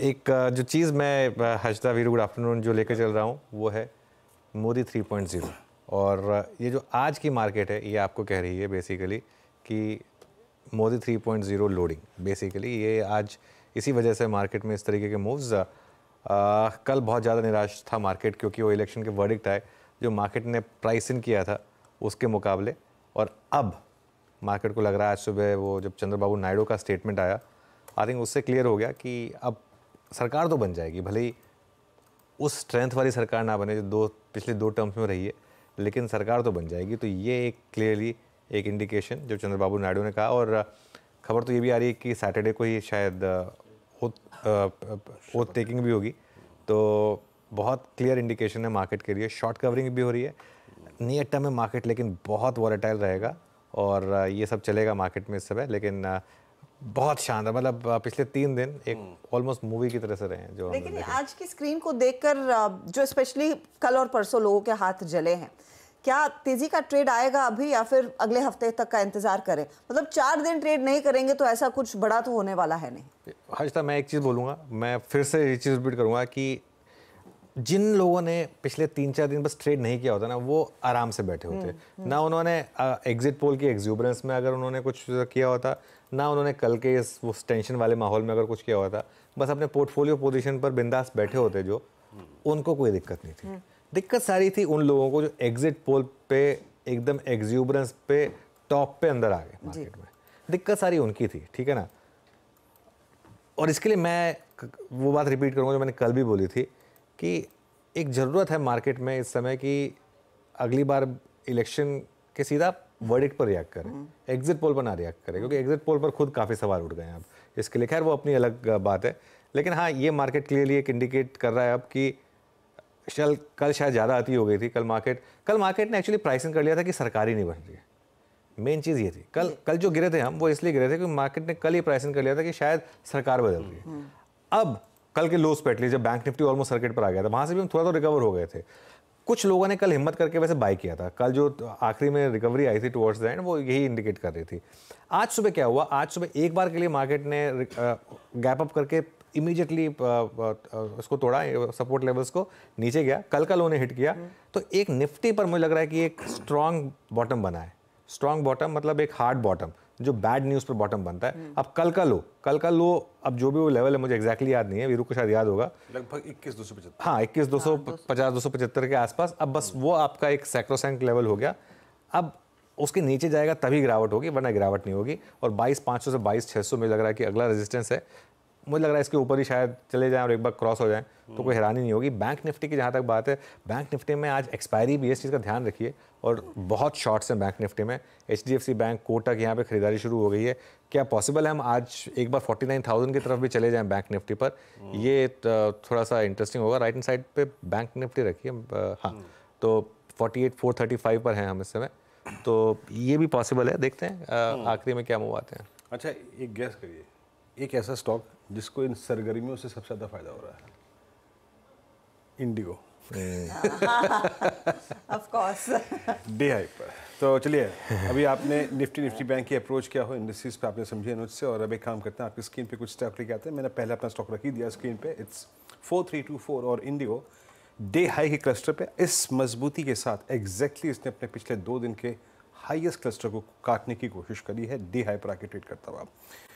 एक जो चीज़ मैं हजदा वीरू गुड आफ्टरनून जो लेकर चल रहा हूँ वो है मोदी 3.0 और ये जो आज की मार्केट है ये आपको कह रही है बेसिकली कि मोदी 3.0 लोडिंग बेसिकली ये आज इसी वजह से मार्केट में इस तरीके के मूव्स कल बहुत ज़्यादा निराश था मार्केट क्योंकि वो इलेक्शन के वर्डिक्ट आए जो मार्केट ने प्राइस इन किया था उसके मुकाबले और अब मार्केट को लग रहा है आज सुबह वो जब चंद्रबाबू नायडू का स्टेटमेंट आया आई थिंक उससे क्लियर हो गया कि अब सरकार तो बन जाएगी भले ही उस स्ट्रेंथ वाली सरकार ना बने जो दो पिछले दो टर्म्स में रही है लेकिन सरकार तो बन जाएगी तो ये एक क्लियरली एक इंडिकेशन जो चंद्रबाबू नायडू ने कहा और खबर तो ये भी आ रही है कि सैटरडे को ही शायद ओथ टेकिंग भी होगी तो बहुत क्लियर इंडिकेशन है मार्केट के लिए शॉर्ट कवरिंग भी हो रही है नियर टर्म में मार्केट लेकिन बहुत वॉलेटाइल रहेगा और ये सब चलेगा मार्केट में इस समय लेकिन बहुत शानदार मतलब पिछले तीन दिन एक ऑलमोस्ट हम्म। मूवी की तरह से रहे हैं जो लेकिन आज की स्क्रीन को देखकर जो स्पेशली कल और परसों लोगों के हाथ जले हैं क्या तेजी का ट्रेड आएगा अभी या फिर अगले हफ्ते तक का इंतजार करें मतलब चार दिन ट्रेड नहीं करेंगे तो ऐसा कुछ बड़ा तो होने वाला है नहीं हर्षता मैं एक चीज़ बोलूँगा मैं फिर से ये चीज़ रिपीट करूँगा कि जिन लोगों ने पिछले तीन चार दिन बस ट्रेड नहीं किया होता ना वो आराम से बैठे होते हम्म, ना हम्म। उन्होंने एग्जिट पोल की एग्जूबरेंस में अगर उन्होंने कुछ किया होता ना उन्होंने कल के इस उस टेंशन वाले माहौल में अगर कुछ किया होता बस अपने पोर्टफोलियो पोजिशन पर बिंदास बैठे होते जो हम्म। उनको कोई दिक्कत नहीं थी दिक्कत सारी थी उन लोगों को जो एग्जिट पोल पे एकदम एग्जूबरेंस पे टॉप पे अंदर आ गए मार्केट में दिक्कत सारी उनकी थी ठीक है ना और इसके लिए मैं वो बात रिपीट करूँगा जो मैंने कल भी बोली थी कि एक ज़रूरत है मार्केट में इस समय कि अगली बार इलेक्शन के सीधा वर्डिक्ट पर रिएक्ट करें एग्जिट पोल पर ना रिएक्ट करें क्योंकि एग्जिट पोल पर खुद काफ़ी सवाल उठ गए हैं अब इसके लिए खैर वो अपनी अलग बात है लेकिन हाँ ये मार्केट क्लियरली एक इंडिकेट कर रहा है अब कि चल कल शायद ज़्यादा आती हो गई थी कल मार्केट कल मार्केट ने एक्चुअली प्राइसिंग कर लिया था कि सरकारी नहीं बन रही है मेन चीज़ ये थी कल कल जो गिरे थे हम वो इसलिए गिरे थे क्योंकि मार्केट ने कल ये प्राइसिंग कर लिया था कि शायद सरकार बदल रही है हम्म। अब कल के लोस पेट एटलीस्ट जब बैंक निफ्टी ऑलमोस्ट सर्किट पर आ गया था वहाँ से भी हम थोड़ा तो रिकवर हो गए थे कुछ लोगों ने कल हिम्मत करके वैसे बाई किया था कल जो आखिरी में रिकवरी आई थी टुवर्ड्स द एंड वो यही इंडिकेट कर रही थी आज सुबह क्या हुआ आज सुबह एक बार के लिए मार्केट ने गैप अप करके इमीजिएटली उसको तोड़ा सपोर्ट लेवल्स को नीचे गया कल का उन्हें हिट किया हम्म। तो एक निफ्टी पर मुझे लग रहा है कि एक स्ट्रांग बॉटम बना है स्ट्रांग बॉटम मतलब एक हार्ड बॉटम जो बैड न्यूज़ पर बॉटम बनता है हम्म। अब कल का लो कल का लो अब जो भी वो लेवल है मुझे एग्जैक्टली याद नहीं है वीरू को शायद याद होगा लगभग इक्कीस दो सौ पचहत्तर हाँ इक्कीस दो सौ हाँ, पचास दो सौ पचहत्तर के आसपास अब बस हम्म। वो आपका एक सैक्रोसैंक लेवल हो गया अब उसके नीचे जाएगा तभी गिरावट होगी वरना गिरावट नहीं होगी और बाईस सौ से बाईस सौ में लग रहा है कि अगला रेजिस्टेंस है मुझे लग रहा है इसके ऊपर ही शायद चले जाएं और एक बार क्रॉस हो जाएं तो कोई हैरानी नहीं होगी बैंक निफ्टी की जहाँ तक बात है बैंक निफ्टी में आज एक्सपायरी भी है इस चीज़ का ध्यान रखिए और बहुत शॉर्ट्स हैं बैंक निफ्टी में एच बैंक कोटक यहाँ पर खरीदारी शुरू हो गई है क्या पॉसिबल है हम आज एक बार फोर्टी की तरफ भी चले जाएँ बैंक निफ्टी पर ये थोड़ा सा इंटरेस्टिंग होगा राइट एंड साइड पर बैंक निफ्टी रखिए हाँ तो forty eight four thirty five पर हैं हम इस समय तो ये भी पॉसिबल है देखते हैं हम्म। आखिरी में क्या मूव आते हैं अच्छा एक गैस करिए एक ऐसा स्टॉक जिसको इन सरगर्मियों से सबसे ज़्यादा फायदा हो रहा है IndiGo of course day high पर तो चलिए अभी आपने निफ्टी निफ्टी बैंक की अप्रोच क्या हो इंडस्ट्रीज पे आपने समझे अनुज से और अब एक काम करते हैं आपकी स्क्रीन पे कुछ स्टॉक लेके आते हैं मैंने पहले अपना स्टॉक रख ही दिया स्क्रीन पे it's four three two four और इंडिगो डे हाई के क्लस्टर पे इस मजबूती के साथ एग्जैक्टली exactly इसने अपने पिछले दो दिन के हाईएस्ट क्लस्टर को काटने की कोशिश करी है डे हाई पर आके ट्रेड करता हुआ